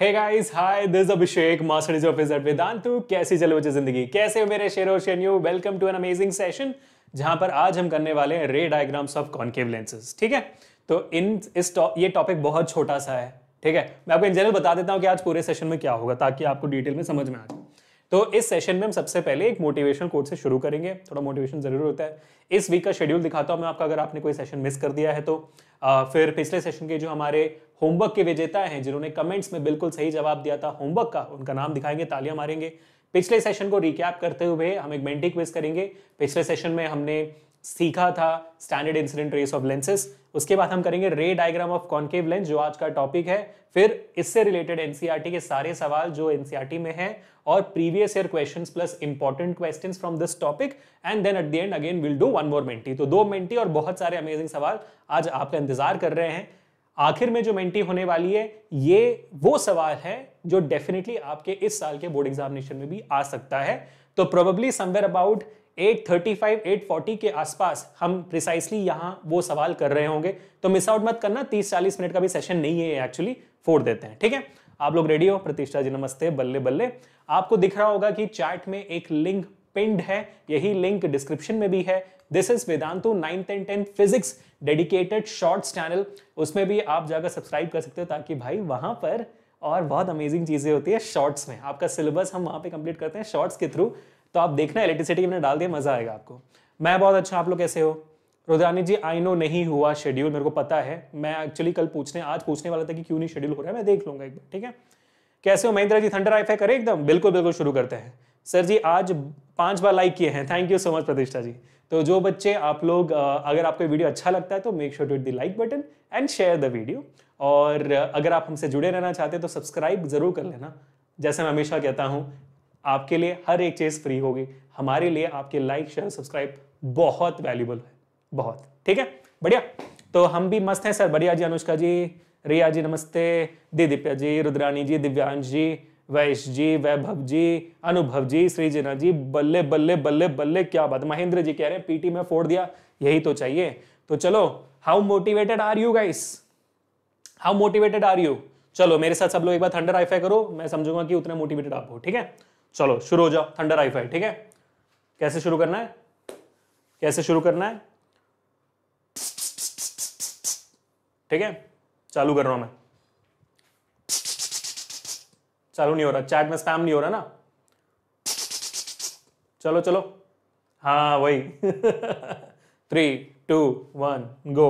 Hey guys hi this Abhishek masters officer Vedantu कैसी चले बच्चे जिंदगी कैसे हो मेरे शेर और you welcome to an amazing session जहां पर आज हम करने वाले हैं रे डायग्राम्स ऑफ कॉन्केव लेंसेज ठीक है तो इन इस टॉ, ये टॉपिक बहुत छोटा सा है ठीक है मैं आपको इन जनरल बता देता हूँ कि आज पूरे सेशन में क्या होगा ताकि आपको डिटेल में समझ में आ जाए तो इस सेशन में हम सबसे पहले एक मोटिवेशनल कोर्स से शुरू करेंगे थोड़ा मोटिवेशन जरूर होता है इस वीक का शेड्यूल दिखाता हूँ मैं आपका अगर आपने कोई सेशन मिस कर दिया है तो आ, फिर पिछले सेशन के जो हमारे होमवर्क के विजेता हैं जिन्होंने कमेंट्स में बिल्कुल सही जवाब दिया था होमवर्क का उनका नाम दिखाएंगे तालियां मारेंगे पिछले सेशन को रिकैप करते हुए हम एक मेंटी क्विज करेंगे पिछले सेशन में हमने सीखा था standard incident rays of lenses उसके बाद हम करेंगे रे डायग्राम ऑफ कॉन्केव लेंस जो आज का टॉपिक है फिर इससे रिलेटेड एनसीआरटी के सारे सवाल जो एनसीआरटी में है और previous year questions plus important questions from this topic and then at the end again will do one more Menti तो दो मेंटी और बहुत सारे अमेजिंग सवाल आज आपका इंतजार कर रहे हैं आखिर में जो मेंटी होने वाली है ये वो सवाल है जो डेफिनेटली आपके इस साल के बोर्ड एग्जामिनेशन में भी आ सकता है तो प्रोबेबली समवेयर अबाउट 835, 840 के आसपास हम प्रिसाइसली यहाँ वो सवाल कर रहे होंगे तो मिस आउट मत करना 30-40 मिनट का भी सेशन नहीं है एक्चुअली फोड़ देते हैं ठीक है आप लोग रेडी हो प्रतिष्ठा जी नमस्ते बल्ले बल्ले आपको दिख रहा होगा कि चैट में एक लिंक पिंड है यही लिंक डिस्क्रिप्शन में भी है this is Vedantu ninth and tenth physics dedicated shorts channel उसमें भी आप जाकर सब्सक्राइब कर सकते हो ताकि भाई वहां पर और बहुत अमेजिंग चीज़ें होती है शॉर्ट्स में आपका सिलेबस हम वहां पे कंप्लीट करते हैं शॉर्ट्स के थ्रू तो आप देखना इलेक्ट्रिसिटी के मैंने डाल दिया मजा आएगा आपको मैं बहुत अच्छा आप लोग कैसे हो रुद्रानी जी आई नो नहीं हुआ शेड्यूल मेरे को पता है मैं एक्चुअली कल पूछने आज पूछने वाला था कि क्यों नहीं शेड्यूल हो रहा है मैं देख लूंगा एक बार ठीक है कैसे हो महिंद्रा जी थंडर आई करें एकदम बिल्कुल बिल्कुल शुरू करते हैं सर जी आज पांच बार लाइक किए हैं थैंक यू सो मच प्रतिष्ठा जी तो जो बच्चे आप लोग अगर आपको वीडियो अच्छा लगता है तो make sure to it the like button and share the video और अगर आप हमसे जुड़े रहना चाहते हैं तो सब्सक्राइब जरूर कर लेना जैसे मैं हमेशा कहता हूँ आपके लिए हर एक चीज़ फ्री होगी हमारे लिए आपके लाइक शेयर सब्सक्राइब बहुत वैल्यूबल है बहुत ठीक है बढ़िया तो हम भी मस्त हैं सर बढ़िया जी अनुष्का जी रिया जी नमस्ते दी दिव्या जी रुद्रानी जी दिव्यांश जी वैश जी वैभव जी अनुभव जी सृजना जी बल्ले बल्ले बल्ले बल्ले क्या बात महेंद्र जी कह रहे हैं पीटी में फोड़ दिया यही तो चाहिए तो चलो how motivated are you guys how motivated are you चलो मेरे साथ सब लोग एक बार थंडर आईफाई करो मैं समझूंगा कि उतने मोटिवेटेड आप हो ठीक है चलो शुरू हो जाओ थंडर आई फाई ठीक है कैसे शुरू करना है कैसे शुरू करना है ठीक है चालू कर रहा हूं मैं चालू नहीं हो रहा चैट में स्पैम नहीं हो रहा ना चलो चलो हाँ वही three two one go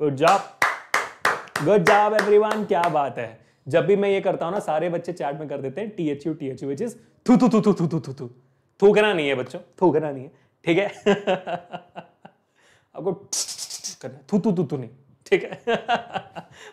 good job good job everyone क्या बात है जब भी मैं ये करता हूँ ना सारे बच्चे चैट में कर देते हैं T H U T H U which is थू थू थू थू थू थू थू थू थूकना नहीं है बच्चों थूकना नहीं है ठीक है आपको करना थू थू थू थू नहीं ठीक है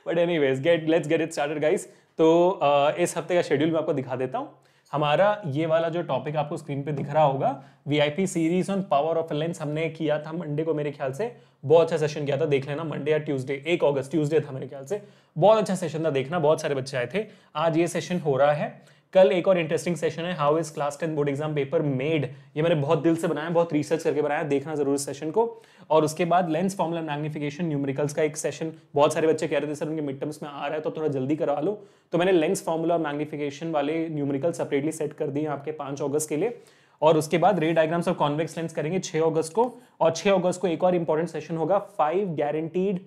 but anyways get let's get it started guys तो uh, इस हफ्ते का शेड्यूल मैं आपको दिखा देता हूँ हमारा ये वाला जो टॉपिक आपको स्क्रीन पे दिख रहा होगा VIP series on power of lens हमने किया था मंडे को मेरे ख्याल से बहुत अच्छा सेशन किया था देख लेना मंडे या ट्यूसडे एक अगस्त ट्यूसडे था मेरे ख्याल से बहुत अच्छा सेशन था देखना बहुत सारे बच्चे आए थे आज ये सेशन हो रहा है कल एक और इंटरेस्टिंग सेशन है how is class ten board exam paper made ये मैंने बहुत दिल से बनाया बहुत रिसर्च करके बनाया देखना जरूर इस सेशन को और उसके बाद लेंस फॉर्मुला मैग्निफिकेशन न्यूमेरिकल्स का एक सेशन बहुत सारे बच्चे कह रहे थे सर उनके मिड टर्म्स में आ रहा है तो थोड़ा जल्दी करवा लो तो मैंने लेंस फॉर्मुला और मैग्निफिकेशन वाले न्यूमेरिकल सेपरेटली सेट कर दिए आपके पांच अगस्त के लिए और उसके बाद रे डायग्राम्स और कॉन्वेक्स लेंस करेंगे छह अगस्त को और छह अगस्त को एक और इंपॉर्टेंट सेशन होगा फाइव गारंटीड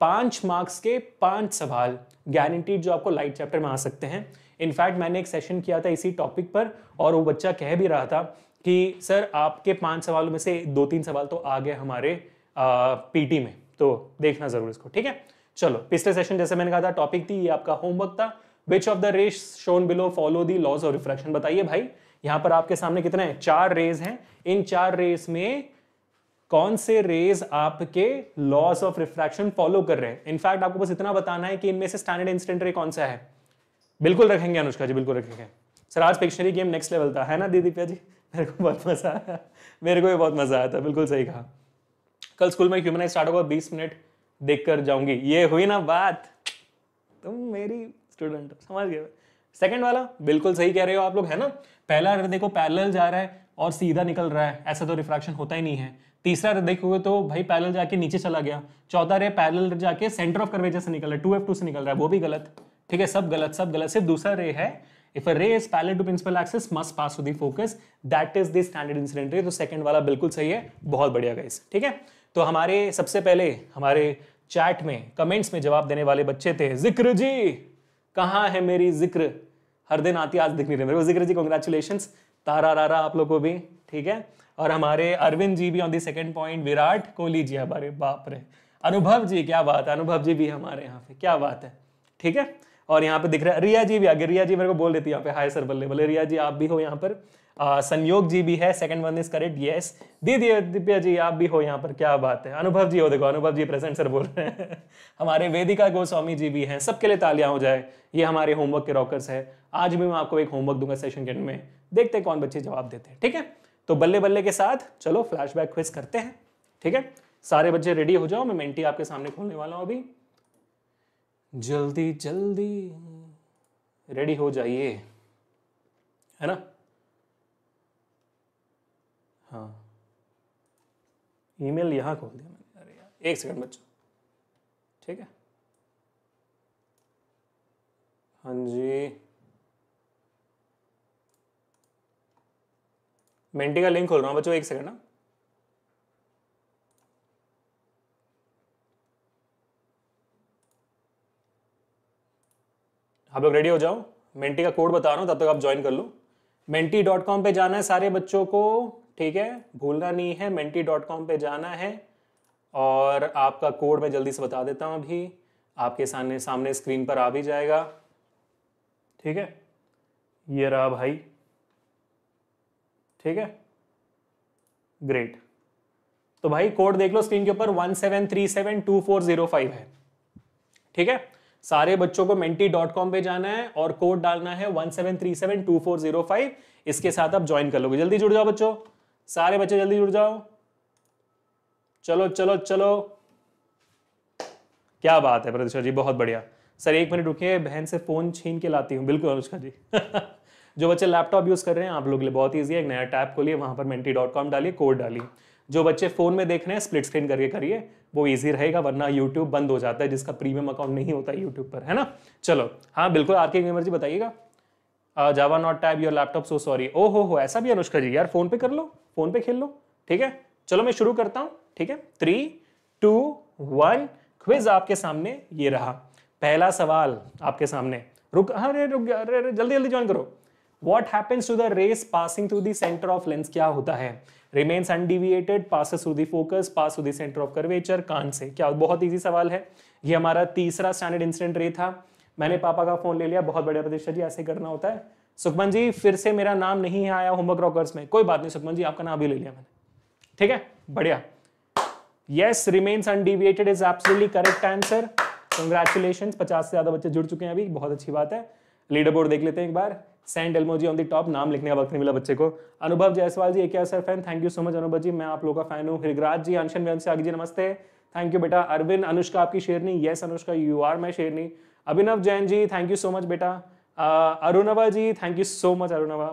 पांच मार्क्स के पांच सवाल गारंटीड जो आपको लाइट चैप्टर में आ सकते हैं इनफैक्ट मैंने एक सेशन किया था इसी टॉपिक पर और वो बच्चा कह भी रहा था कि सर आपके पांच सवालों में से दो तीन सवाल तो आ गए हमारे पीटी में तो देखना जरूर इसको ठीक है चलो पिछले सेशन जैसे मैंने कहा था टॉपिक थी ये आपका होमवर्क था which of the rays shown below follow the laws of refraction बताइए भाई यहाँ पर आपके सामने कितने हैं चार रेज हैं इन चार रेस में कौन से रेज आपके लॉस ऑफ रिफ्रैक्शन फॉलो कर रहे हैं इनफैक्ट आपको बस इतना बताना है कि इनमें से स्टैंडर्ड इंस्टेंट रे कौन सा है बिल्कुल रखेंगे अनुष्का जी बिल्कुल रखेंगे सर आज पिक्शनरी गेम नेक्स्ट लेवल था है ना दीदी पिया जी मेरे को बहुत मज़ा आया मेरे को भी बहुत मज़ा आया था बिल्कुल सही कहा कल स्कूल में ह्यूमन स्टार्ट होगा बीस मिनट देख कर जाऊंगी ये हुई ना बात तुम मेरी स्टूडेंट हो समझ गए सेकंड वाला बिल्कुल सही कह रहे हो आप लोग है ना पहला हृदय को पैरेलल जा रहा है और सीधा निकल रहा है ऐसा तो रिफ्रैक्शन होता ही नहीं है तीसरा देखोगे तो भाई पैरेलल जाके नीचे चला गया चौथा रे पैरेलल जाके सेंटर ऑफ कर्वेचर से निकल रहा है टू एफ टू से निकल रहा है वो भी गलत ठीक है सब गलत सब गलत सिर्फ दूसरा रे है if a ray is parallel to principal axis must pass to the focus that is the standard incident ray तो सेकंड वाला बिल्कुल सही है बहुत बढ़िया गाइस ठीक है तो हमारे सबसे पहले हमारे चैट में कमेंट्स में जवाब देने वाले बच्चे थे जिक्र जी कहाँ है मेरी जिक्र हर दिन आती आज दिख नहीं रही मेरे को जिक्र जी कॉन्ग्रेचुलेशन तारा रारा आप लोग को भी ठीक है और हमारे अरविंद जी भी on the second point Virat Kohli ji हमारे बाप रे अनुभव जी क्या बात है अनुभव जी भी हमारे यहाँ पे क्या बात है ठीक है और यहाँ पे दिख रहा है रिया जी भी आगे रिया जी मेरे को बोल देती है यहाँ पे हाय सर बल्ले बोले रिया जी आप भी हो यहाँ पर संयोग जी भी है second one is correct yes दी दिव्या जी आप भी हो यहाँ पर क्या बात है अनुभव जी हो देखो अनुभव जी प्रेजेंट सर बोल रहे हैं हमारे वेदिका गोस्वामी जी भी हैं सबके लिए तालियां हो जाए ये हमारे होमवर्क के रॉकर्स है आज भी मैं आपको एक होमवर्क दूंगा सेशन के एंड में देखते हैं कौन बच्चे जवाब देते हैं ठीक है तो बल्ले बल्ले के साथ चलो फ्लैश क्विज करते हैं ठीक है सारे बच्चे रेडी हो जाओ मैं मेंटी आपके सामने खोलने वाला हूँ अभी जल्दी जल्दी रेडी हो जाइए है ना हाँ ईमेल यहाँ खोल दिया मैंने अरे यार एक सेकंड बच्चों ठीक है हाँ जी मेंटी का लिंक खोल रहा हूँ बच्चों एक सेकंड ना आप लोग रेडी हो जाओ मेंटी का कोड बता रहा हूँ तब तक आप ज्वाइन कर लो मेंटी डॉट कॉम पर जाना है सारे बच्चों को ठीक है भूलना नहीं है मेंटी डॉट कॉम पर जाना है और आपका कोड मैं जल्दी से बता देता हूँ अभी आपके सामने सामने स्क्रीन पर आ भी जाएगा ठीक है ये रहा भाई ठीक है ग्रेट तो भाई कोड देख लो स्क्रीन के ऊपर one seven three seven two four zero five है ठीक है सारे बच्चों को मेंटी डॉट कॉम पे जाना है और कोड डालना है one seven three seven two four zero five इसके साथ आप ज्वाइन कर लोगे जल्दी जुड़ जाओ बच्चों सारे बच्चे जल्दी जुड़ जाओ चलो चलो चलो क्या बात है प्रदीक्षा जी बहुत बढ़िया सर एक मिनट रुकिए बहन से फ़ोन छीन के लाती हूँ बिल्कुल अनुष्का जी जो बच्चे लैपटॉप यूज़ कर रहे हैं आप लोग लिए बहुत ईजी है एक नया टैप खोलिए वहाँ पर मेंटी डॉट कॉम डालिए कोड डालिए जो बच्चे फ़ोन में देख रहे हैं स्प्लिट स्क्रीन करके करिए वो ईजी रहेगा वरना यूट्यूब बंद हो जाता है जिसका प्रीमियम अकाउंट नहीं होता यूट्यूब पर है ना चलो हाँ बिल्कुल आर के गेमर जी बताइएगा Java not type your laptop so sorry ओ हो हो ऐसा भी अनुष्का जी यार फ़ोन पे कर लो फ़ोन पे खेल लो ठीक है चलो मैं शुरू करता हूँ ठीक है थ्री टू वन क्विज आपके सामने ये रहा पहला सवाल आपके सामने रुक हाँ, अरे रुक अरे जल्दी जल्दी ज्वाइन करो what happens to the rays passing through the centre of lens क्या होता है remains undeviated pass through the focus pass through the centre of curvature कान से क्या बहुत ईजी सवाल है ये हमारा तीसरा स्टैंडर्ड इंसिडेंट रे था मैंने पापा का फोन ले लिया बहुत बढ़िया प्रतिष्ठा जी ऐसे करना होता है सुखमन जी फिर से मेरा नाम नहीं आया होमवर्क रॉकर्स में कोई बात नहीं सुखमन जी आपका नाम भी ले लिया मैंने ठीक है बढ़िया yes remains undeviated is absolutely correct answer congratulation पचास से ज्यादा बच्चे जुड़ चुके हैं अभी बहुत अच्छी बात है लीडर बोर्ड देख लेते हैं एक बार सेंड एलमोजी ऑन द टॉप नाम लिखने का वक्त नहीं मिला बच्चे को अनुभव जयसवाल जी एक sir fan thank you so much Anubhav ji मैं आप लोगों का फैन हूँ हिरगराज जी अंशन व्यंग आगे जी नमस्ते थैंक यू बेटा अरविंद अनुष्का आपकी शेरनी yes Anushka you are my शेरनी Abhinav Jain ji thank you so much बेटा Arunava ji thank you so much Arunava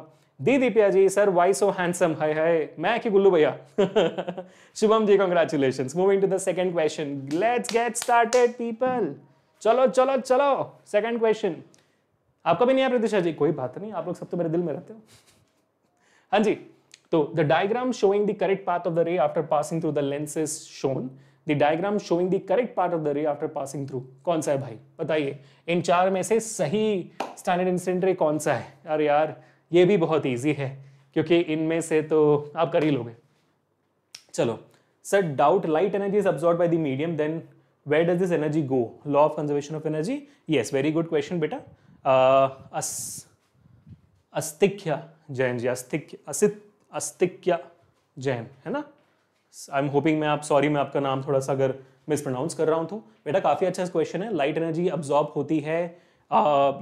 दी Deepiya ji sir why so handsome hi hi मैं कि गुल्लू भैया Shubham ji congratulation moving to the second question let's get started people चलो चलो चलो सेकंड क्वेश्चन आपका भी नहीं आप रितिशा जी कोई बात नहीं आप लोग सब तो मेरे दिल में रहते हो हाँ जी तो the diagram showing the correct path of the ray after passing through the lens is shown the diagram showing the correct part of the ray after passing through कौन सा है भाई बताइए इन चार में से सही स्टैंडर्ड इंसिडेंट रे कौन सा है अरे यार ये भी बहुत ईजी है क्योंकि इनमें से तो आप कर ही लोगे चलो sir doubt light energy is absorbed by the medium then where does this energy go law of conservation of energy yes very good question बेटा अस अस्तिक्य जैन जी अस्तिक्य असित अस्तिक्य जैन है ना आई एम होपिंग मैं आप सॉरी मैं आपका नाम थोड़ा सा अगर प्रनाउंस कर रहा हूँ तो बेटा काफ़ी अच्छा क्वेश्चन है लाइट एनर्जी अब्जॉर्ब होती है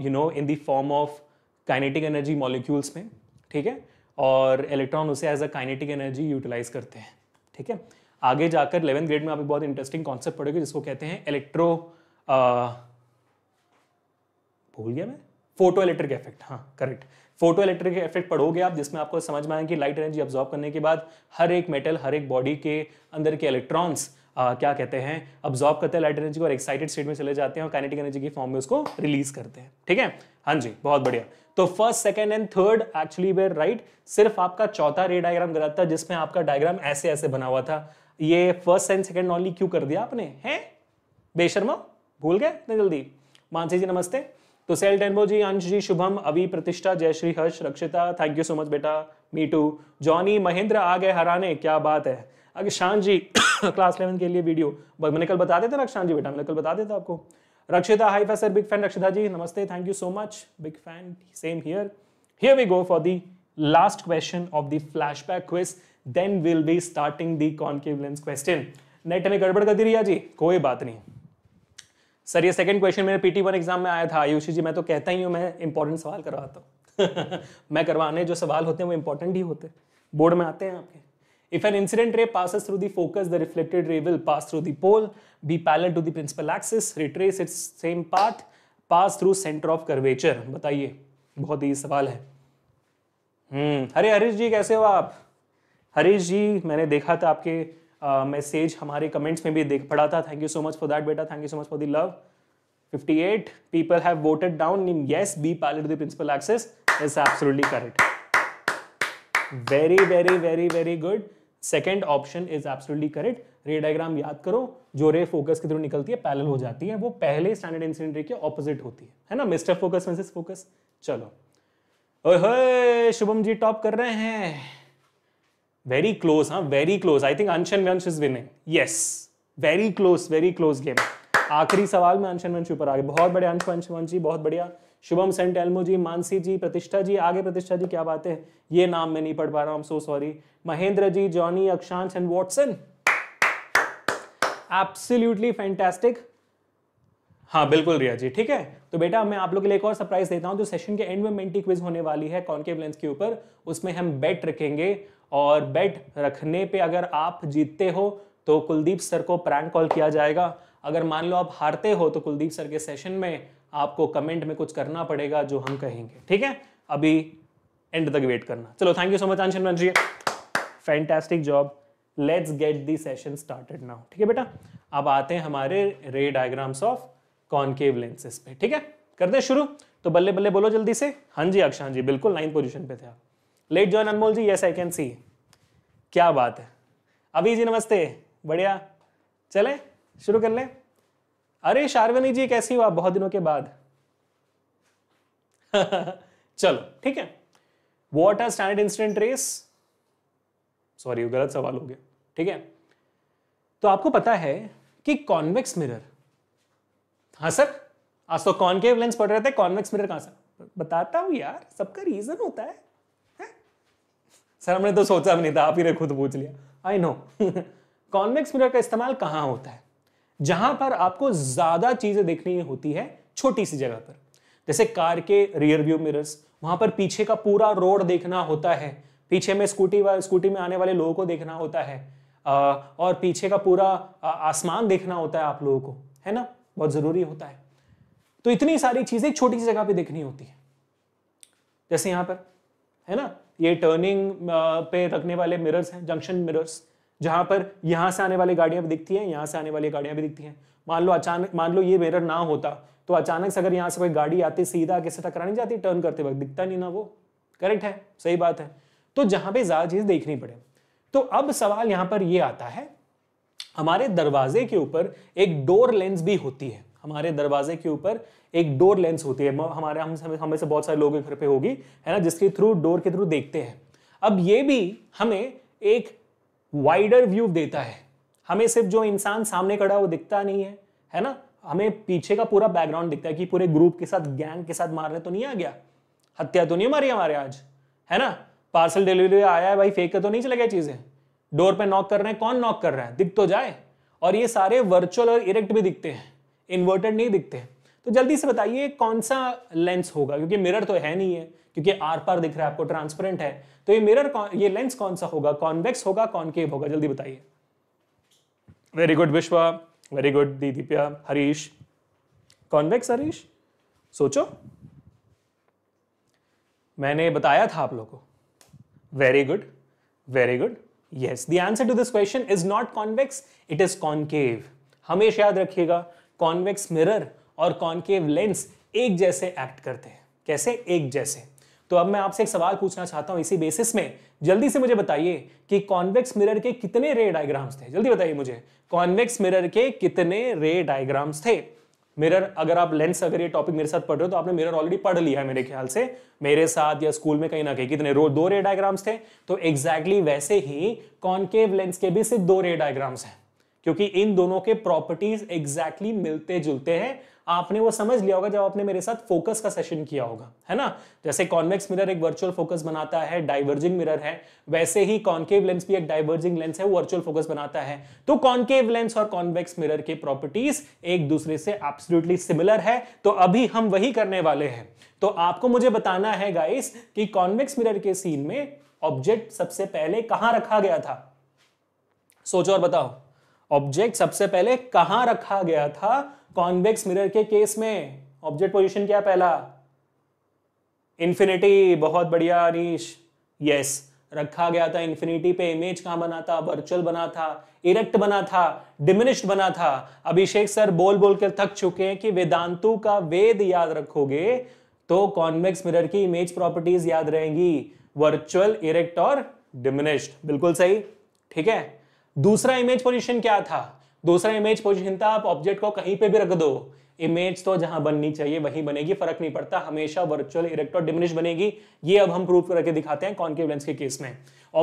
you know in the form of kinetic energy molecules में ठीक है और इलेक्ट्रॉन उसे as a kinetic energy utilise करते हैं ठीक है आगे जाकर इलेवंथ ग्रेड में आप एक बहुत इंटरेस्टिंग कॉन्सेप्ट पढ़ोगे जिसको कहते हैं इलेक्ट्रो uh, भूल गया मैं फोटो इलेक्ट्रिक इफेक्ट हाँ करेक्ट फोटो इलेक्ट्रिक इफेक्ट पढ़ोगे आप जिसमें आपको समझ में आए कि लाइट एनर्जी ऑब्जॉर्व करने के बाद हर एक मेटल हर एक बॉडी के अंदर के इलेक्ट्रॉन्स क्या कहते हैं ऑब्जॉर्व करते हैं लाइट एनर्जी को और एक्साइटेड स्टेट में चले जाते हैं और काइनेटिक एनर्जी की फॉर्म में उसको रिलीज करते हैं ठीक है हाँ जी बहुत बढ़िया तो first second and third actually were right सिर्फ आपका चौथा रे डायग्राम गलत था जिसमें आपका डायग्राम ऐसे ऐसे बना हुआ था ये फर्स्ट एंड सेकेंड ऑनली क्यों कर दिया आपने हैं बेशर्मा भूल गए इतने जल्दी मानसी जी नमस्ते तो सेल टेनबो जी अंश जी शुभम अभी प्रतिष्ठा जय श्री हर्ष रक्षिता थैंक यू सो मच बेटा मी टू जॉनी महेंद्र आ गए हराने क्या बात है अक्षांत जी क्लास इलेवन के लिए वीडियो मैंने कल बता देते ना शान जी बेटा मैंने कल बता देता आपको रक्षिता high फैसर big fan Rakshita ji नमस्ते thank you so much big fan same here here we go for the last question of the flashback quiz then will be starting the concave lens question net ने गड़बड़ कर दी रिया जी कोई बात नहीं sir ये second question मेरे PT one exam में आया था आयुषी जी मैं तो कहता ही हूँ मैं इंपॉर्टेंट सवाल करवाता हूँ मैं करवाने जो सवाल होते हैं वो इंपॉर्टेंट ही होते हैं बोर्ड में आते हैं आपके if an incident ray passes through the focus the reflected ray will pass through the pole be parallel to the principal axis retrace its same path pass through centre of curvature बताइए बहुत ही सवाल है हम्म अरे हरीश जी कैसे हो आप हरीश जी मैंने देखा था आपके Uh, मैसेज हमारे कमेंट्स में भी देख पड़ा था thank you so much for that बेटा thank you so much for the love 58 people have voted down in yes B pilot the principal axis is absolutely correct very very very very good second option is absolutely correct ray diagram याद करो जो रे focus के through निकलती है parallel हो जाती है वो पहले स्टैंडर्ड इंसिडेंट रे के ऑपोजिट होती है है ना मिस्टर फोकस मिसेस फोकस चलो ओए शुभम जी टॉप कर रहे हैं Very close, huh? Very close. I think Anshan Vansh is winning. Yes. Very close, very close game. आखिरी सवाल में अंशन वंश ऊपर आगे बहुत बड़े अंश वंश वंश जी बहुत बढ़िया शुभम सेंट एल्मो जी मानसी जी प्रतिष्ठा जी आगे प्रतिष्ठा जी क्या बात है ये नाम मैं नहीं पढ़ पा रहा हूँ so sorry Mahendra ji Johnny Akshansh and Watson absolutely fantastic हाँ बिल्कुल रिया जी ठीक है तो बेटा मैं आप लोग के लिए एक और सरप्राइज देता हूँ जो सेशन के एंड में मेंटी क्विज होने वाली है कॉन्केव लेंस के ऊपर उसमें हम बेट रखेंगे और बेट रखने पे अगर आप जीतते हो तो कुलदीप सर को प्रैंक कॉल किया जाएगा अगर मान लो आप हारते हो तो कुलदीप सर के सेशन में आपको कमेंट में कुछ करना पड़ेगा जो हम कहेंगे ठीक है अभी एंड तक वेट करना चलो thank you so much Anshan मंजी fantastic job let's get the session started now ठीक है बेटा अब आते हैं हमारे रे डायग्राम्स ऑफ कॉनकेव लेंसेज पे ठीक है करते हैं शुरू तो बल्ले बल्ले बोलो जल्दी से हाँ जी अक्षांत जी बिल्कुल लाइन पोजिशन पे थे आप late join Anmol ji yes I can see क्या बात है अभी जी नमस्ते बढ़िया चले शुरू कर ले अरे शार्वनी जी कैसी हुआ बहुत दिनों के बाद चलो ठीक है what are standard instant rays sorry गलत सवाल हो गया ठीक है तो आपको पता है कि कॉन्वेक्स मिरर हाँ सर आज तो कॉनकेव लेंस पढ़ रहे थे कॉन्वेक्स मिरर कहां सर बताता हूं यार सबका रीजन होता है सर हमने तो सोचा भी नहीं था आप ही ने खुद पूछ लिया आई नो कॉन्वेक्स मिरर का इस्तेमाल कहाँ होता है जहां पर आपको ज्यादा चीजें देखनी होती है छोटी सी जगह पर जैसे कार के रियर व्यू मिरर्स वहां पर पीछे का पूरा रोड देखना होता है पीछे में स्कूटी स्कूटी में आने वाले लोगों को देखना होता है और पीछे का पूरा आसमान देखना होता है आप लोगों को है ना बहुत जरूरी होता है तो इतनी सारी चीजें छोटी सी जगह पे देखनी होती है जैसे यहां पर है ना ये टर्निंग पे रखने वाले मिरर्स हैं जंक्शन मिरर्स जहां पर यहां से आने वाली गाड़ियां भी दिखती हैं यहां से आने वाली गाड़ियां भी दिखती हैं मान लो अचानक मान लो ये मिरर ना होता तो अचानक से अगर यहाँ से कोई गाड़ी आती सीधा किसी नहीं जाती टर्न करते वक्त दिखता नहीं ना वो करेक्ट है सही बात है तो जहां पर ज़्यादा चीज़ देखनी पड़े तो अब सवाल यहाँ पर ये आता है हमारे दरवाजे के ऊपर एक डोर लेंस भी होती है हमारे दरवाजे के ऊपर एक डोर लेंस होती है हमारे हम हमें से बहुत सारे लोगों के घर पे होगी है ना जिसके थ्रू डोर के थ्रू देखते हैं अब ये भी हमें एक वाइडर व्यू देता है हमें सिर्फ जो इंसान सामने खड़ा वो दिखता नहीं है है ना हमें पीछे का पूरा बैकग्राउंड दिखता है कि पूरे ग्रुप के साथ गैंग के साथ मारने तो नहीं आ गया हत्या तो नहीं मारी हमारे आज है ना पार्सल डिलीवरी आया है भाई फेंक कर तो नहीं चले गए चीज़ें डोर पे नॉक कर रहे हैं कौन नॉक कर रहा है दिख तो जाए और ये सारे वर्चुअल और इरेक्ट भी दिखते हैं इन्वर्टेड नहीं दिखते हैं तो जल्दी से बताइए कौन सा लेंस होगा क्योंकि मिरर तो है नहीं है क्योंकि आर पार दिख रहा है आपको ट्रांसपेरेंट है तो ये मिरर ये लेंस कौन सा होगा कॉन्वेक्स होगा कॉनकेव होगा जल्दी बताइए very good Vishwa very good Didipya Harish convex Harish सोचो मैंने बताया था आप लोगों को very good very good yes the answer to this question is not convex it is concave हमेशा याद रखिएगा कॉन्वेक्स मिरर और कॉन्केव लेंस एक जैसे एक्ट करते हैं कैसे एक जैसे तो अब मैं आपसे एक सवाल पूछना चाहता हूं इसी बेसिस में जल्दी से मुझे बताइए कि कॉन्वेक्स मिरर के कितने रे डायग्राम्स थे जल्दी बताइए मुझे कॉन्वेक्स मिरर के कितने रे डायग्राम्स थे मिरर अगर आप लेंस अगर ये टॉपिक मेरे साथ पढ़ रहे हो तो आपने मिरर ऑलरेडी पढ़ लिया है मेरे ख्याल से मेरे साथ या स्कूल में कहीं ना कहीं कितने रो दो रे डायग्राम्स थे तो एग्जैक्टली exactly वैसे ही कॉन्केव लेंस के भी सिर्फ दो रे डायग्राम्स हैं क्योंकि इन दोनों के प्रॉपर्टीज एग्जैक्टली exactly मिलते जुलते हैं आपने वो समझ लिया होगा जब आपने मेरे साथ फोकस का सेशन किया होगा है ना जैसे कॉन्वेक्स मिरर एक वर्चुअल फोकस बनाता है डाइवर्जिंग मिरर है वैसे ही कॉन्केव लेंस भी एक डाइवर्जिंग लेंस है वर्चुअल फोकस बनाता है तो कॉन्केव लेंस और कॉन्वेक्स मिरर के प्रॉपर्टीज एक दूसरे से एब्सोल्युटली सिमिलर है तो अभी हम वही करने वाले हैं तो आपको मुझे बताना है गाइस कि कॉन्वेक्स मिरर के सीन में ऑब्जेक्ट सबसे पहले कहां रखा गया था सोचो और बताओ ऑब्जेक्ट सबसे पहले कहां रखा गया था कॉन्वेक्स मिरर के केस में ऑब्जेक्ट पोजीशन क्या पहला इंफिनिटी बहुत बढ़िया अनिश यस रखा गया था इन्फिनिटी पे इमेज कहां बना था वर्चुअल बना था इरेक्ट बना था डिमिनिश्ड बना था अभिषेक सर बोल बोल कर थक चुके हैं कि वेदांतु का वेद याद रखोगे तो कॉन्वेक्स मिरर की इमेज प्रॉपर्टीज याद रहेंगी वर्चुअल इरेक्ट और डिमिनिश्ड बिल्कुल सही ठीक है दूसरा इमेज पोजिशन क्या था दूसरा इमेज पोजिशन था आप ऑब्जेक्ट को कहीं पे भी रख दो इमेज तो जहां बननी चाहिए वहीं बनेगी फर्क नहीं पड़ता हमेशा वर्चुअल इरेक्टो डिमिनिश बनेगी ये अब हम प्रूफ करके दिखाते हैं कॉन्केव लेंस के केस में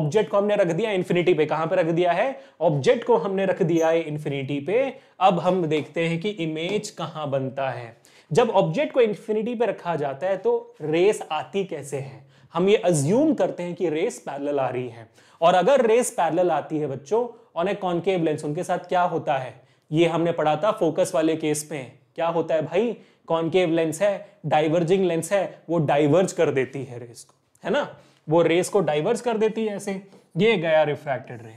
ऑब्जेक्ट को हमने रख दिया इन्फिनिटी पे कहां पे रख दिया है ऑब्जेक्ट को हमने रख दिया है इन्फिनिटी पे अब हम देखते हैं कि इमेज कहां बनता है जब ऑब्जेक्ट को इन्फिनिटी पे रखा जाता है तो रेस आती कैसे है हम ये अज्यूम करते हैं कि रेस पैरल आ रही है और अगर रेस पैरल आती है बच्चों ऑन ए कॉन्केव लेंस उनके साथ क्या होता है ये हमने पढ़ा था फोकस वाले केस में क्या होता है भाई कॉन्केव लेंस है डाइवर्जिंग लेंस है वो डाइवर्ज कर देती है रेस को है ना वो रेस को डाइवर्ज कर देती है ऐसे ये गया रिफ्रैक्टेड रे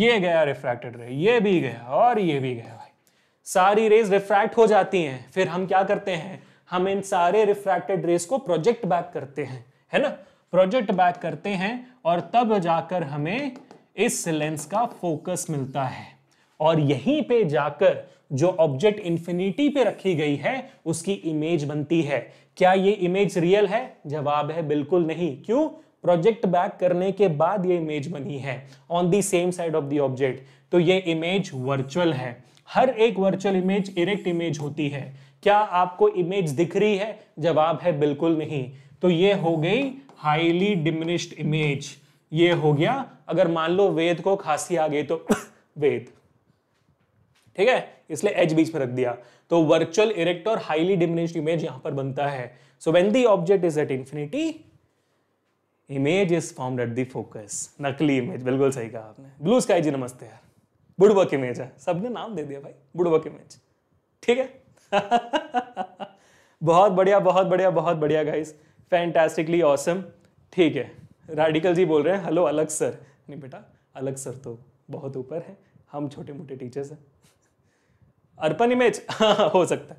ये गया रिफ्रैक्टेड रे ये भी गया और ये भी गया भाई सारी रेस रिफ्रैक्ट हो जाती हैं फिर हम क्या करते हैं हम इन सारे रिफ्रैक्टेड रेस को प्रोजेक्ट बैक करते हैं है ना प्रोजेक्ट बैक करते हैं और तब जाकर हमें इस लेंस का फोकस मिलता है और यहीं पे जाकर जो ऑब्जेक्ट इंफिनिटी पे रखी गई है उसकी इमेज बनती है क्या ये इमेज रियल है जवाब है बिल्कुल नहीं क्यों प्रोजेक्ट बैक करने के बाद ये इमेज बनी है on the same side of the object तो ये इमेज वर्चुअल है हर एक वर्चुअल इमेज इरेक्ट इमेज होती है क्या आपको इमेज दिख रही है जवाब है बिल्कुल नहीं तो ये हो गई हाईली डिमिनिश्ड इमेज ये हो गया अगर मान लो वेद को खांसी आ गई तो वेद ठीक है इसलिए एच बीच में रख दिया तो वर्चुअल इरेक्ट और हाईली डिमिनिश्ड इमेज यहां पर बनता है so when the object is at infinity image is form at the focus नकली इमेज बिल्कुल सही कहा आपने ब्लू स्काई जी नमस्ते यार बुडवर्क इमेज है सबने नाम दे दिया भाई बुडवर्क इमेज ठीक है बहुत बढ़िया बहुत बढ़िया बहुत बढ़िया गाइस फैंटास्टिकली ऑसम ठीक है रेडिकल जी बोल रहे हैं हेलो अलग सर नहीं बेटा अलग सर तो बहुत ऊपर है हम छोटे मोटे टीचर्स हैं अर्पण इमेज हाँ, हाँ, हो सकता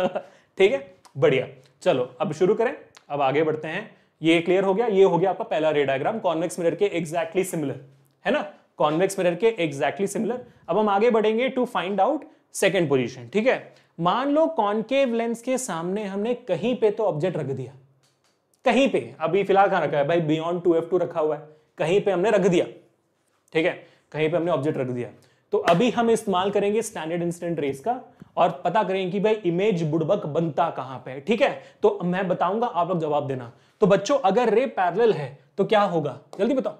है ठीक है बढ़िया चलो अब शुरू करें अब आगे बढ़ते हैं ये क्लियर हो गया ये हो गया आपका पहला रेडाग्राम कॉन्वेक्स मिरर के एग्जैक्टली सिमिलर है ना कॉन्वेक्स मिरर के एग्जैक्टली सिमिलर अब हम आगे बढ़ेंगे to find out second position ठीक है मान लो कॉन्केव लेंस के सामने हमने कहीं पे तो ऑब्जेक्ट रख दिया कहीं पे अभी फिलहाल कहाँ रखा है भाई बियॉन्ड टू एफ टू रखा हुआ है कहीं पे हमने रख दिया ठीक है कहीं पे हमने ऑब्जेक्ट रख दिया तो अभी हम इस्तेमाल करेंगे स्टैंडर्ड इंसिडेंट रेस का और पता करेंगे कि भाई इमेज बुड़बक बनता कहां पे ठीक है तो मैं बताऊंगा आप लोग जवाब देना तो बच्चों अगर रे पैरेलल है तो क्या होगा जल्दी बताओ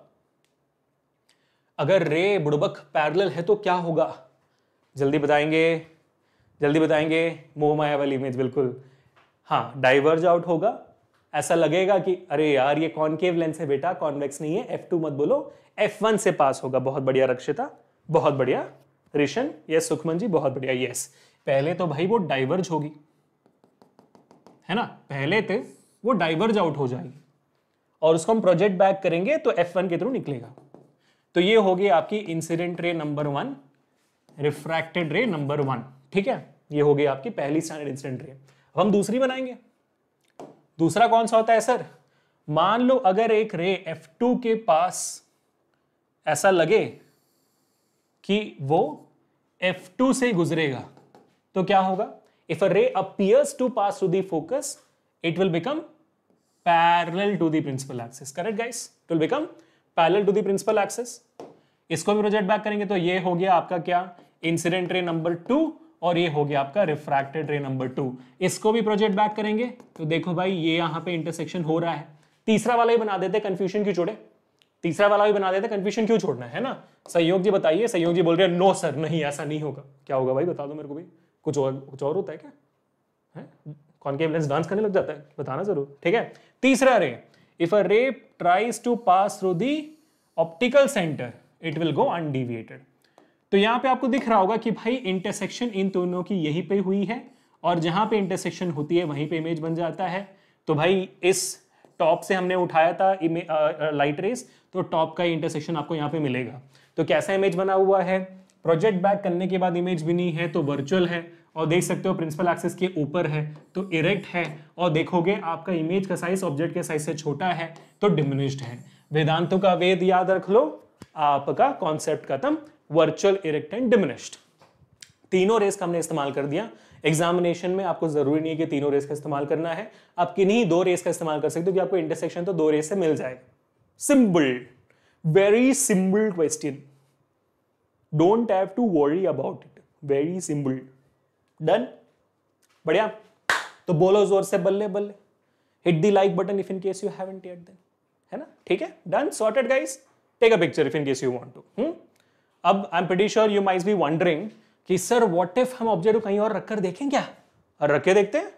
अगर रे बुड़बक पैरेलल है तो क्या होगा जल्दी बताएंगे जल्दी बताएंगे मोह माया वाली इमेज बिल्कुल हाँ डाइवर्ज आउट होगा ऐसा लगेगा कि अरे यार ये कॉन्केव लेंस है बेटा कॉन्वेक्स नहीं है एफ टू मत बोलो एफ वन से पास होगा बहुत बढ़िया रक्षिता बहुत बढ़िया रिशन यस सुखमन जी बहुत बढ़िया यस पहले तो भाई वो डाइवर्ज होगी है ना पहले तो वो डाइवर्ज आउट हो जाएगी और उसको हम प्रोजेक्ट बैक करेंगे तो एफ वन के थ्रू निकलेगा तो ये होगी आपकी incident ray number one refracted ray number one ठीक है ये होगी आपकी पहली स्टैंडर्ड इंसिडेंट रे अब हम दूसरी बनाएंगे दूसरा कौन सा होता है सर मान लो अगर एक रे F2 के पास ऐसा लगे कि वो F2 से गुजरेगा तो क्या होगा if a ray appears to pass to the focus it will become parallel to the principal axis correct guys it will become parallel to the principal axis इसको भी प्रोजेक्ट बैक करेंगे तो ये हो गया आपका क्या इंसिडेंट रे नंबर टू और ये हो गया आपका रिफ्रैक्टेड रे नंबर टू इसको भी प्रोजेक्ट बैक करेंगे तो देखो भाई ये यहाँ पे इंटरसेक्शन हो रहा है तीसरा वाला ही बना देते कंफ्यूजन क्यों छोड़े तीसरा वाला भी बना देते कंफ्यूजन क्यों छोड़ना है ना सहयोग जी बताइए सहयोग जी बोल रहे हैं नो सर नहीं ऐसा नहीं होगा क्या होगा भाई बता दो मेरे को भी कुछ और कुछ और होता है क्या है कॉनकेव लेंस डांस करने लग जाता है बताना जरूर ठीक है तीसरा रे if a ray tries to pass through the optical centre it will go undeviated तो यहाँ पे आपको दिख रहा होगा कि भाई इंटरसेक्शन इन दोनों की यहीं पे हुई है और जहां पे इंटरसेक्शन होती है वहीं पे इमेज बन जाता है तो भाई इस टॉप से हमने उठाया था लाइट रेस तो टॉप का इंटरसेक्शन आपको यहाँ पे मिलेगा तो कैसा इमेज बना हुआ है प्रोजेक्ट बैक करने के बाद इमेज भी नहीं है तो वर्चुअल है और देख सकते हो प्रिंसिपल एक्सेस के ऊपर है तो इरेक्ट है और देखोगे आपका इमेज का साइज ऑब्जेक्ट के साइज से छोटा है तो डिमिनिश्ड है वेदांतों का वेद याद रख लो आपका कॉन्सेप्ट खत्म वर्चुअल इरेक्टेंट एंड डिमिनिश्ड तीनों रेस का हमने इस्तेमाल कर दिया एग्जामिनेशन में आपको जरूरी नहीं है कि तीनों रेस का इस्तेमाल करना है आप किन्हीं दो रेस का इस्तेमाल कर सकते हो कि आपको इंटरसेक्शन तो दो रेस से मिल जाएगा simple very simple question don't have to worry about it very simple done बढ़िया तो बोलो जोर से बल्ले बल्ले hit the like button if in case you haven't yet then है ना ठीक है done sorted guys take a picture if in case you want to hmm अब I am pretty sure you might be wondering कि sir what if हम object को कहीं और रखकर देखें क्या और रखे देखते हैं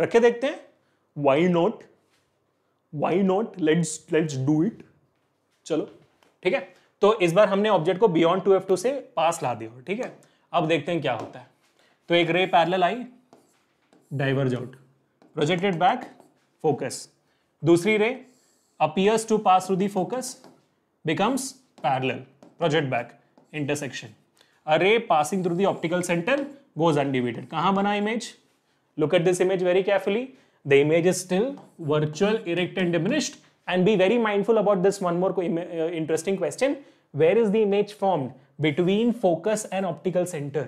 रखे देखते हैं why not why not let's let's do it चलो ठीक है तो इस बार हमने ऑब्जेक्ट को बियॉन्ड टू एफ टू से पास ला दिया ठीक है अब देखते हैं क्या होता है तो एक ray parallel I diverge out projected back focus दूसरी ray appears to pass through the focus becomes parallel project back intersection a ray passing through the optical centre goes undeviated कहाँ बना image look at this image very carefully the image is still virtual erect and diminished and be very mindful about this one more interesting question where is the image formed between focus and optical centre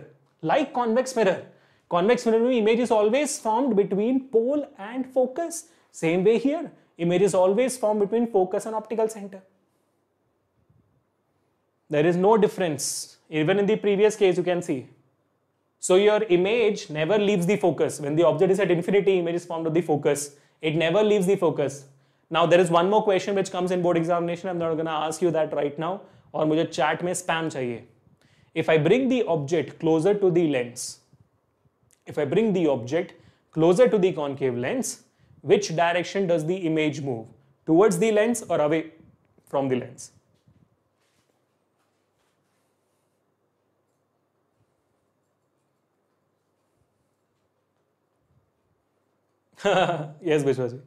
like convex mirror convex mirror में image is always formed between pole and focus same way here image is always form between focus and optical centre there is no difference. Even in the previous case, you can see. So your image never leaves the focus. When the object is at infinity, image is formed of the focus. It never leaves the focus. Now there is one more question which comes in board examination. I'm not gonna ask you that right now. Or मुझे chat में spam चाहिए. If I bring the object closer to the lens, if I bring the object closer to the concave lens, which direction does the image move? Towards the lens or away from the lens? yes, Vishwasi.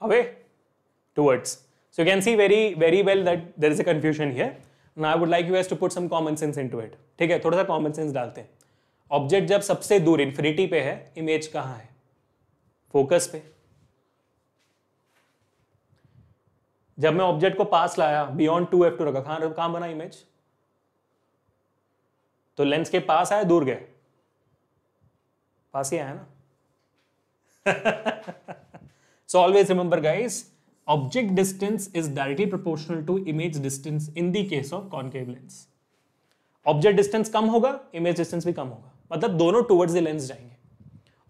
Away towards. So you can see very, very well that there is a confusion here. Now I would like you guys to put some common sense into it. ठीक है थोड़ा सा common sense डालते हैं object जब सबसे दूर infinity पे है इमेज कहाँ है फोकस पे जब मैं ऑब्जेक्ट को पास लाया बियॉन्ड टू एफ टू रखा कहाँ कहाँ बना इमेज तो लेंस के पास आया दूर गए पास ही आया ना so always remember guys, object distance is directly proportional to image distance in the case of concave lens. Object distance कम होगा इमेज डिस्टेंस भी कम होगा मतलब दोनों टूवर्ड्स द लेंस जाएंगे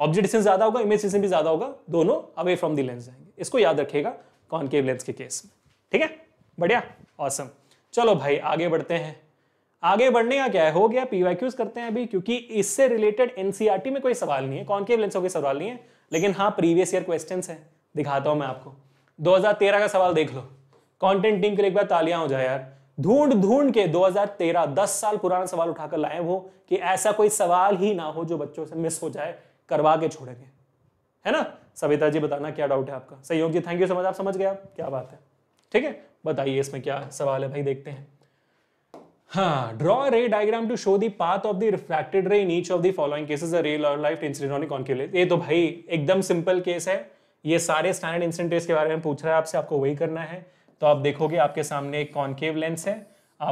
ऑब्जेक्ट डिस्टेंस ज्यादा होगा इमेज डिस्टेंस भी ज्यादा होगा दोनों अवे फ्रॉम द लेंस जाएंगे इसको याद रखिएगा कॉनकेव लेंस के केस में ठीक है बढ़िया औसम चलो भाई आगे बढ़ते हैं आगे बढ़ने का क्या है हो गया पीवाई क्यूज करते हैं अभी क्योंकि इससे रिलेटेड एनसीआरटी e में कोई सवाल नहीं है कौन के सवाल नहीं है लेकिन हाँ प्रीवियस ईयर क्वेश्चन है दिखाता हूं मैं आपको 2013 का सवाल देख लो कंटेंट टीम के लिए एक बार तालियां हो जाए यार ढूंढ ढूंढ के 2013 10 साल पुराना सवाल उठाकर लाए वो कि ऐसा कोई सवाल ही ना हो जो बच्चों से मिस हो जाए करवा के छोड़ेंगे के है ना सविता जी बताना क्या डाउट है आपका Sahyog ji thank you so much आप समझ गए आप क्या बात है ठीक है बताइए इसमें क्या सवाल है भाई देखते हैं Huh. Draw a ray diagram to show the path of the refracted ray in each of the following cases: a real or life incident on concave ये तो भाई एकदम सिंपल केस है ये सारे स्टैंडर्ड इंसिडेंट रेस के बारे में पूछ रहा है आपसे आपको वही करना है तो आप देखोगे आपके सामने एक कॉन्केव लेंस है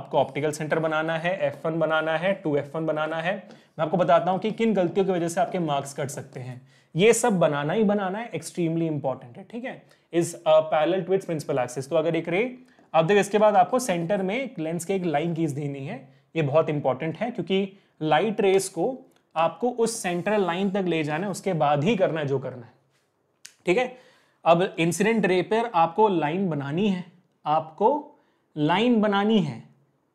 आपको ऑप्टिकल सेंटर बनाना है एफ वन बनाना है टू एफ वन बनाना है मैं आपको बताता हूँ कि किन गलतियों की वजह से आपके मार्क्स कट सकते हैं ये सब बनाना ही बनाना है एक्सट्रीमली इंपॉर्टेंट है ठीक है is parallel to its principal axis तो अगर एक रे अब देखो इसके बाद आपको सेंटर में लेंस के एक लाइन कीज देनी है ये बहुत इंपॉर्टेंट है क्योंकि लाइट रेस को आपको उस सेंट्रल लाइन तक ले जाना है उसके बाद ही करना है जो करना है ठीक है अब इंसिडेंट रे पर आपको लाइन बनानी है आपको लाइन बनानी है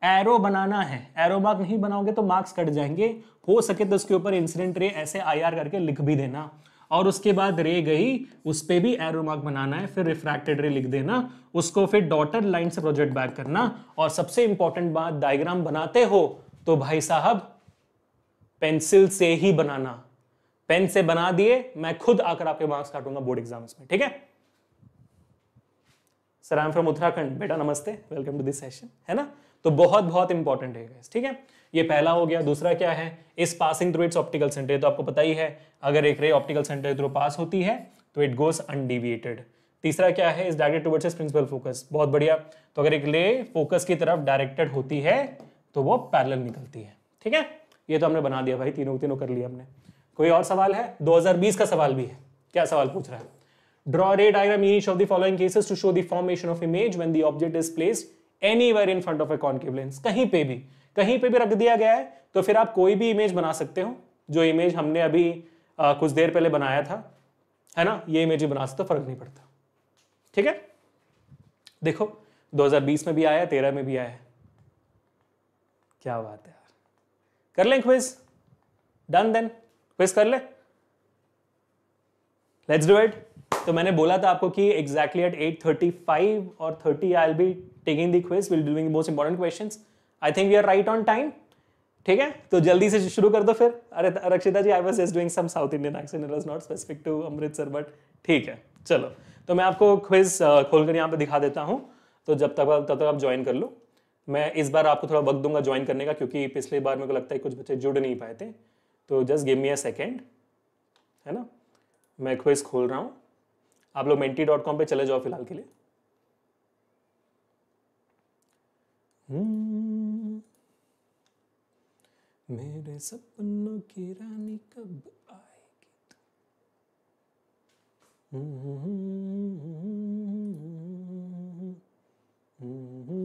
एरो बनाना है एरो मार्क नहीं बनाओगे तो मार्क्स कट जाएंगे हो सके तो उसके ऊपर इंसिडेंट रे ऐसे आईआर करके लिख भी देना और उसके बाद रे गई उस पर भी एरो मार्क बनाना है फिर रिफ्रैक्टेड रे लिख देना उसको फिर डॉटर लाइन से प्रोजेक्ट बैक करना और सबसे इंपॉर्टेंट बात डायग्राम बनाते हो तो भाई साहब पेंसिल से ही बनाना पेन से बना दिए मैं खुद आकर आपके मार्क्स काटूंगा बोर्ड एग्जाम्स में ठीक है sir I am from Uttarakhand बेटा नमस्ते वेलकम टू दिस सेशन है ना तो बहुत बहुत इंपॉर्टेंट है ठीक है ये पहला हो गया दूसरा क्या है इस passing through its optical centre तो आपको पता ही है अगर एक ray optical centre through pass होती है तो इट गोज अनडिविएटेड तीसरा क्या है इस डायरेक्ट टूवर्ड्स प्रिंसिपल फोकस बहुत बढ़िया तो अगर एक रे फोकस की तरफ डायरेक्टेड होती है तो वो पैरल निकलती है ठीक है ये तो हमने बना दिया भाई तीनों तीनों कर लिया हमने कोई और सवाल है 2020 का सवाल भी है क्या सवाल पूछ रहा है draw ray diagram in each of the following cases to show the formation of image when the object is placed any in front of a concave lens कहीं पे भी कहीं पे भी रख दिया गया है तो फिर आप कोई भी इमेज बना सकते हो जो इमेज हमने अभी आ, कुछ देर पहले बनाया था है ना ये इमेज ही बना सकते फर्क नहीं पड़ता ठीक है देखो 2020 में भी आया तेरह में भी आया क्या बात है यार कर लें क्विज डन देन क्विज कर ले लेट्स डू इट तो मैंने बोला था आपको कि एग्जैक्टली एट 8:35 फाइव और thirty I'll be taking the quiz we'll doing most most question I think think are right on time ठीक है तो जल्दी से शुरू कर दो फिर अरे Rakshita ji I was just doing some South Indian action it was not specific to Amritsar but ठीक है चलो तो मैं आपको क्विज खोलकर यहाँ पे दिखा देता हूँ तो जब तक तब तक आप ज्वाइन कर लो मैं इस बार आपको थोड़ा वक्त दूंगा ज्वाइन करने का क्योंकि पिछले बार मेरे को लगता है कुछ बच्चे जुड़ नहीं पाए थे तो just give me a second है ना मैं क्विज खोल रहा हूँ आप लोग मेंटी डॉट कॉम पर चले जाओ फिलहाल के लिए मेरे सपनों की रानी कब आएगी तू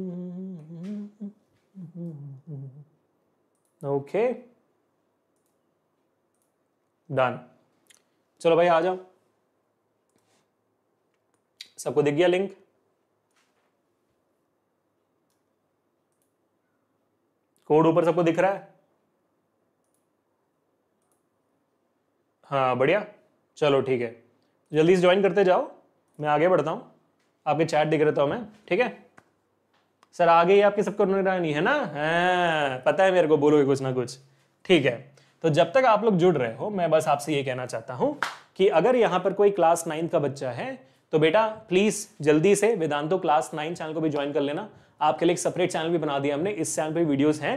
ओके डन चलो भाई आ जाओ सबको दिख गया लिंक कोड ऊपर सबको दिख रहा है हाँ बढ़िया चलो ठीक है जल्दी से ज्वाइन करते जाओ मैं आगे बढ़ता हूँ आपके चैट दिख रहे तो हमें ठीक है सर आगे ही आपके सबको नहीं है ना हाँ पता है मेरे को बोलोगे कुछ ना कुछ ठीक है तो जब तक आप लोग जुड़ रहे हो मैं बस आपसे ये कहना चाहता हूँ कि अगर यहाँ पर कोई क्लास नाइन्थ का बच्चा है तो बेटा प्लीज़ जल्दी से वेदांतो क्लास नाइन चैनल को भी ज्वाइन कर लेना आपके लिए एक सेपरेट चैनल भी बना दिया हमने इस चैनल पर वीडियोज़ हैं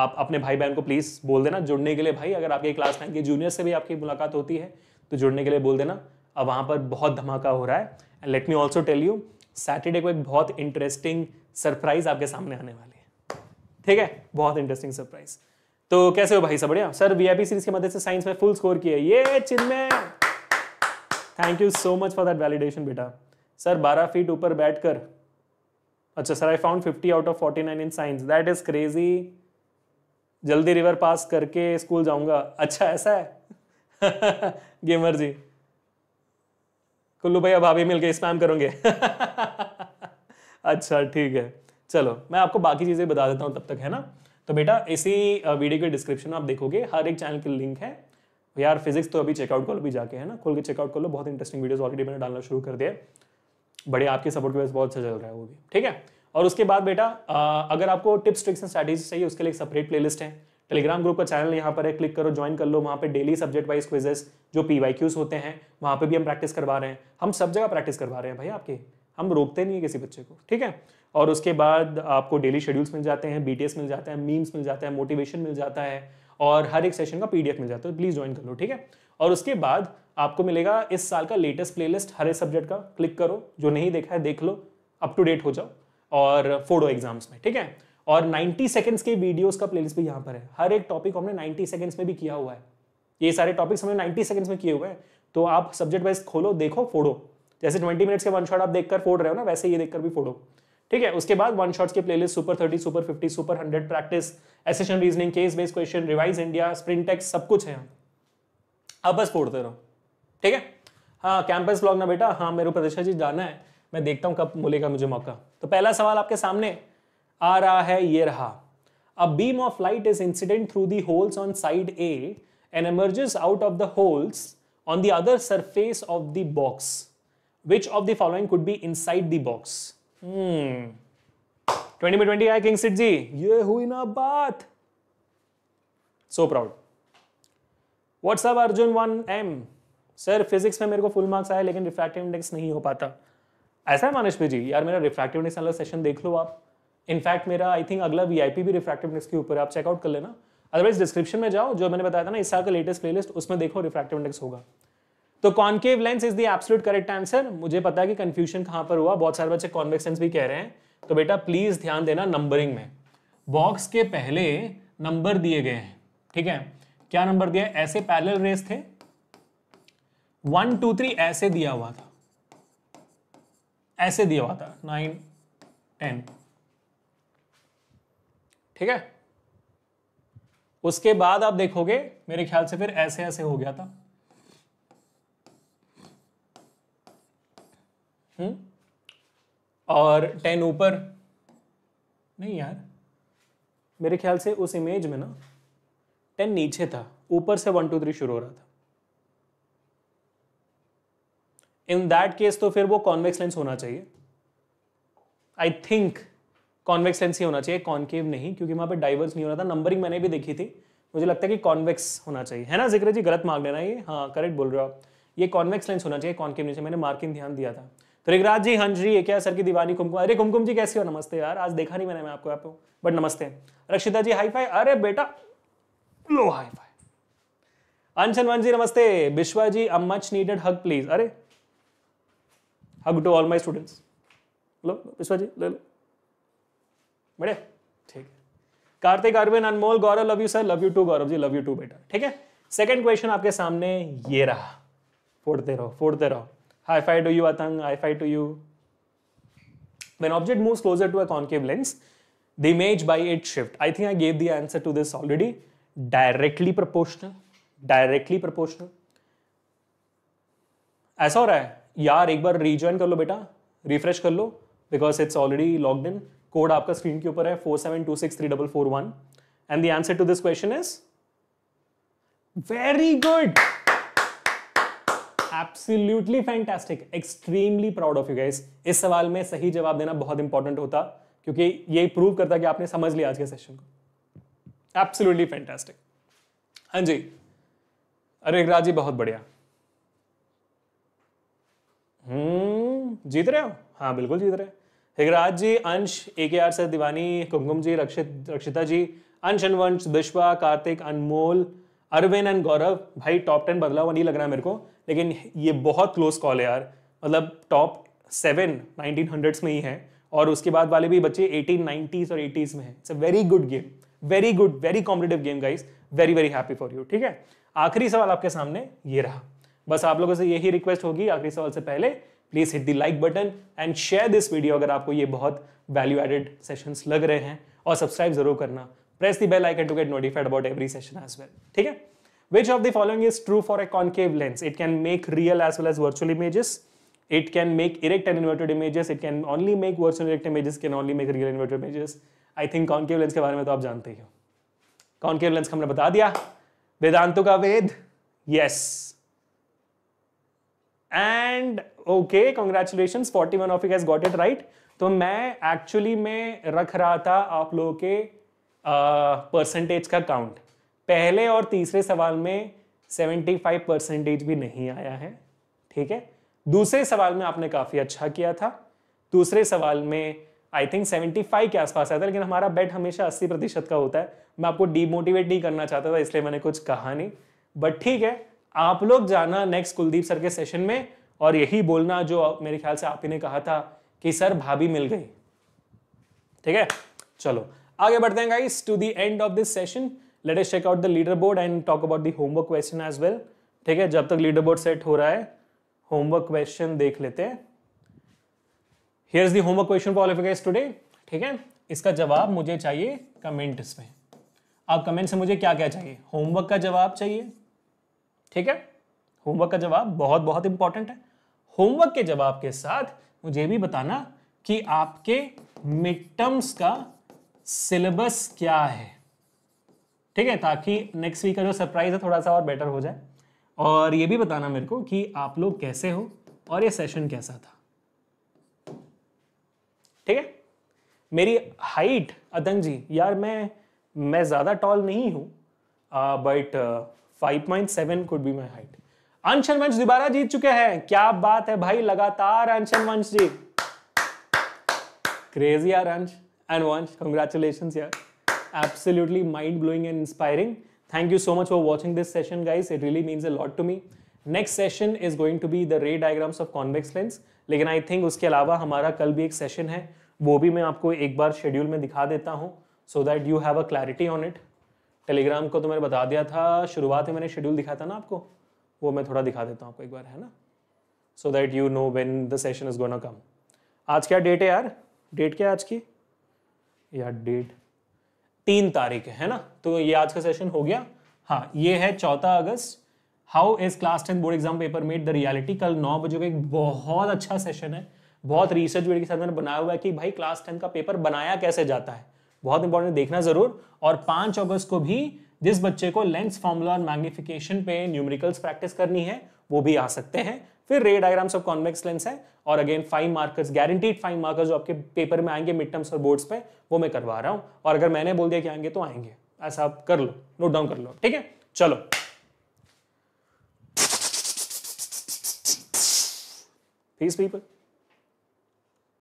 आप अपने भाई बहन को प्लीज़ बोल देना जुड़ने के लिए भाई अगर आपके क्लास नाइन के जूनियर से भी आपकी मुलाकात होती है तो जुड़ने के लिए बोल देना अब वहाँ पर बहुत धमाका हो रहा है and let me also tell you Saturday को एक बहुत इंटरेस्टिंग सरप्राइज आपके सामने आने वाली है ठीक है बहुत इंटरेस्टिंग सरप्राइज तो कैसे हो भाई सब बढ़िया सर वीआईपी सीरीज की मदद से साइंस में फुल स्कोर किया ये Chinmay thank you so much for that validation बेटा सर 12 फीट ऊपर बैठकर अच्छा sir I found fifty out of forty nine in science that is crazy जल्दी रिवर पास करके स्कूल जाऊंगा अच्छा ऐसा है गेमर जी कुल्लू भैया भाभी मिलके स्पैम करूंगे अच्छा ठीक है चलो मैं आपको बाकी चीज़ें बता देता हूँ तब तक है ना तो बेटा इसी वीडियो के डिस्क्रिप्शन में आप देखोगे हर एक चैनल की लिंक है यार फिजिक्स तो अभी चेकआउट करो भी जाके है ना खोल के चेकआउट कर लो बहुत इंटरेस्टिंग वीडियोस ऑलरेडी मैंने डालना शुरू कर दिया है बड़े आपके सपोर्ट की वजह से बहुत अच्छा चल रहा है वो भी ठीक है और उसके बाद बेटा अगर आपको टिप्स ट्रिक्स एंड स्ट्रैटेजी चाहिए उसके लिए एक सेपरेट प्लेलिस्ट है टेलीग्राम ग्रुप का चैनल यहाँ पर है क्लिक करो ज्वाइन कर लो वहाँ पे डेली सब्जेक्ट वाइज क्विजेस जो पी वाई क्यूज होते हैं वहाँ पे भी हम प्रैक्टिस करवा रहे हैं हम सब जगह प्रैक्टिस करवा रहे हैं भाई आपके हम रोकते नहीं है किसी बच्चे को ठीक है और उसके बाद आपको डेली शेड्यूल्स मिल जाते हैं बी मिल जाता है मीम्स मिल जाता है मोटिवेशन मिल जाता है और हर एक सेशन का पी मिल जाता है प्लीज़ तो ज्वाइन कर लो ठीक है और उसके बाद आपको मिलेगा इस साल का लेटेस्ट प्लेलिस्ट हर एक सब्जेक्ट का क्लिक करो जो नहीं देखा है देख लो अप टू डेट हो जाओ और फोडो एग्जाम्स में ठीक है और 90 सेकंड्स के वीडियोस का प्लेलिस्ट भी यहाँ पर है हर एक टॉपिक हमने 90 सेकंड्स में भी किया हुआ है ये सारे टॉपिक्स हमने 90 सेकंड्स में किए हुए हैं तो आप सब्जेक्ट वाइज खोलो देखो फोड़ो जैसे 20 मिनट्स के वन शॉट आप देखकर फोड़ रहे हो ना वैसे ये देखकर भी फोड़ो ठीक है उसके बाद वन शॉट्स के playlist super thirty super fifty super hundred practice assertion reasoning case based question revise India Sprintex सब कुछ है आप बस फोड़ते रहो ठीक है हाँ कैंपस ब्लॉग ना बेटा हाँ मेरे प्रदर्शन जी जाना है मैं देखता हूँ कब मिलेगा मुझे मौका तो पहला सवाल आपके सामने आ रहा है ये रहा a beam of light is incident through the holes on side A and emerges out of the holes on the other surface of the box which of the following could be in the box twenty by twenty king ji ये हुई ना बात so proud what's up Arjun वन एम sir physics में मेरे को full marks आया लेकिन रिफ्रैक्टिव इंडेक्स नहीं हो पाता ऐसा है मानस जी यार मेरा रिफ्रैक्टिव इंडेक्स वाला सेशन देख लो आप इनफैक्ट मेरा आई थिंक अगला वी भी रिफ्रैक्टिव इंडेक्स के ऊपर आप चेकआउट कर लेना अदरवाइज डिस्क्रिप्शन में जाओ जो मैंने बताया था ना इस साल का लेटेस्ट प्लेलिस्ट उसमें देखो रिफ्रैक्टिव इंडेक्स होगा तो concave lens is the absolute correct answer मुझे पता है कि कंफ्यूजन कहां पर हुआ बहुत सारे बच्चे कॉन्वेक्स लेंस भी कह रहे हैं तो बेटा प्लीज ध्यान देना नंबरिंग में बॉक्स के पहले नंबर दिए गए हैं ठीक है क्या नंबर दिया ऐसे पैरेलल रेस थे वन टू थ्री ऐसे दिया हुआ था ऐसे दिया हुआ था नाइन टेन ठीक है उसके बाद आप देखोगे मेरे ख्याल से फिर ऐसे ऐसे हो गया था हम्म और टेन ऊपर नहीं यार मेरे ख्याल से उस इमेज में ना टेन नीचे था ऊपर से वन टू थ्री शुरू हो रहा था इन दैट केस तो फिर वो कॉन्वेक्स लेंस होना चाहिए आई थिंक कॉन्वेक्स लेंस ही होना चाहिए कॉन्केव नहीं क्योंकि वहां पे डाइवर्स नहीं होना था नंबरिंग मैंने भी देखी थी मुझे लगता है कि कॉन्वेक्स होना चाहिए है ना जिक्र जी गलत मार्ग लेना ये हाँ करेक्ट बोल रहे हो आप ये कॉन्वेक्स लेंस होना चाहिए कॉन्केव नहीं मैंने मार्किंग ध्यान दिया था तो रिगराज जी हंस हाँ जी ये क्या सर की दीवानी कुमकुम अरे कुमकुम जी कैसे हो नमस्ते यार आज देखा नहीं मैंने मैं आपको आपको बट नमस्ते रक्षिता जी हाई फाई अरे बेटा लो हाई फाई अंशन वन जी नमस्ते Bishwa ji a much needed hug please अरे hug to all my students लो विश्वा जी ले लो बड़े ठीक Kartik Arvind Anmol Gaurav love you sir love you too Gaurav ji love you too बेटा ठीक है सेकेंड क्वेश्चन आपके सामने ये रहा फोड़ते रहो फोड़ते रहो high five to you Atang high five to you when object move closer to a lens the image by it shift I think I gave the answer to this already directly proportional directly proportional ऐसा हो रहा है यार एक बार rejoin कर लो बेटा refresh कर लो because it's already logged in code आपका स्क्रीन के ऊपर है four seven two six three double four one and the answer to this question is very good absolutely fantastic extremely proud of you guys इस सवाल में सही जवाब देना बहुत इंपॉर्टेंट होता क्योंकि ये प्रूव करता कि आपने समझ लिया आज के सेशन को एब्सोल्यूटली फैंटेस्टिक हाँ जी अरे राजी बहुत बढ़िया हम्म जीत रहे हो हाँ बिल्कुल जीत रहे हिगराज जी अंश ए के are sir Deewani Kumkum ji Rakshit Rakshita ji Ansh Anvansh Bishwa Kartik Anmol Arvind and Gaurav भाई टॉप टेन बदला हुआ नहीं लग रहा है मेरे को लेकिन ये बहुत क्लोज कॉल है यार मतलब टॉप सेवन नाइनटीन हंड्रेड्स में ही है और उसके बाद वाले भी बच्चे एटीन नाइनटीज और एटीज में है it's a very good game very good very competitive game guys very very happy for you ठीक है आखिरी सवाल आपके सामने ये रहा बस आप लोगों से यही रिक्वेस्ट होगी आखिरी सवाल से पहले please hit the like button and share this video अगर आपको ये बहुत वैल्यू एडेड सेशन लग रहे हैं और सब्सक्राइब जरूर करना press the bell I can to get notified about every session as well ठीक है which of the is true for a concave lens it can make real as well as virtual images it can make erect and inverted images it can only make virtual erect images can only make real inverted images I think concave lens के बारे में तो आप जानते ही हो concave lens हमने बता दिया वेदांतों का Ved yes yes. And okay congratulation forty one of you guess got it right तो मैं एक्चुअली में रख रहा था आप लोगों के परसेंटेज uh, का काउंट पहले और तीसरे सवाल में 75 परसेंटेज भी नहीं आया है ठीक है दूसरे सवाल में आपने काफ़ी अच्छा किया था दूसरे सवाल में आई थिंक 75 के आसपास आया था लेकिन हमारा बेट हमेशा 80 प्रतिशत का होता है मैं आपको डीमोटिवेट नहीं करना चाहता था इसलिए मैंने कुछ कहा नहीं बट ठीक है आप लोग जाना नेक्स्ट कुलदीप सर के सेशन में और यही बोलना जो मेरे ख्याल से आप ही ने कहा था कि सर भाभी मिल गई ठीक है चलो आगे बढ़ते हैं guys to the end of this session let us check out the leaderboard and talk about the homework question as well ठीक है जब तक लीडर बोर्ड सेट हो रहा है होमवर्क क्वेश्चन देख लेते हैं here is the homework question for all of guys today ठीक है इसका जवाब मुझे चाहिए कमेंट्स में आप कमेंट से मुझे क्या क्या चाहिए होमवर्क का जवाब चाहिए ठीक है होमवर्क का जवाब बहुत बहुत इंपॉर्टेंट है होमवर्क के जवाब के साथ मुझे भी बताना कि आपके मिड टर्म्स का सिलेबस क्या है ठीक है ताकि नेक्स्ट वीक का जो सरप्राइज है थोड़ा सा और बेटर हो जाए और ये भी बताना मेरे को कि आप लोग कैसे हो और ये सेशन कैसा था ठीक है मेरी हाइट अदन जी यार मैं मैं ज़्यादा टॉल नहीं हूं but uh, 5.7 could be my height अंशन वंश दोबारा जीत चुके हैं क्या बात है भाई लगातार अंशन Vansh ji crazy are Ansh and Vansh congratulation यार absolutely mind blowing and inspiring thank you so much for watching this session guys it really means a lot to me next session is going to be the ray diagrams of convex lens लेकिन I think उसके अलावा हमारा कल भी एक session है वो भी मैं आपको एक बार शेड्यूल में दिखा देता हूँ so that you have a clarity on it Telegram को तो मैंने बता दिया था शुरुआत में मैंने शेड्यूल दिखाया था ना आपको वो मैं थोड़ा दिखा देता हूँ आपको एक बार है ना so that you know when the session is gonna come आज क्या डेट है यार डेट क्या आज की यार डेट तीन तारीख है ना तो ये आज का सेशन हो गया हाँ ये है चौथा अगस्त how is class tenth board exam paper made the reality कल नौ बजे का एक बहुत अच्छा सेशन है बहुत रिसर्च वीडियो के साथ मैंने बनाया हुआ है कि भाई क्लास टेंथ का पेपर बनाया कैसे जाता है बहुत इंपॉर्टेंट देखना जरूर और पांच अगस्त को भी जिस बच्चे को लेंस फॉर्मूला और मैग्निफिकेशन पे न्यूमेरिकल्स प्रैक्टिस करनी है वो भी आ सकते हैं फिर रे डायग्राम्स ऑफ कॉन्वेक्स लेंस है और again five markers guaranteed five markers जो आपके पेपर में आएंगे मिड टर्म्स और बोर्ड्स पे वो मैं करवा रहा हूँ और अगर मैंने बोल दिया कि आएंगे तो आएंगे ऐसा आप कर लो नोट डाउन कर लो ठीक है चलो पीस पीपल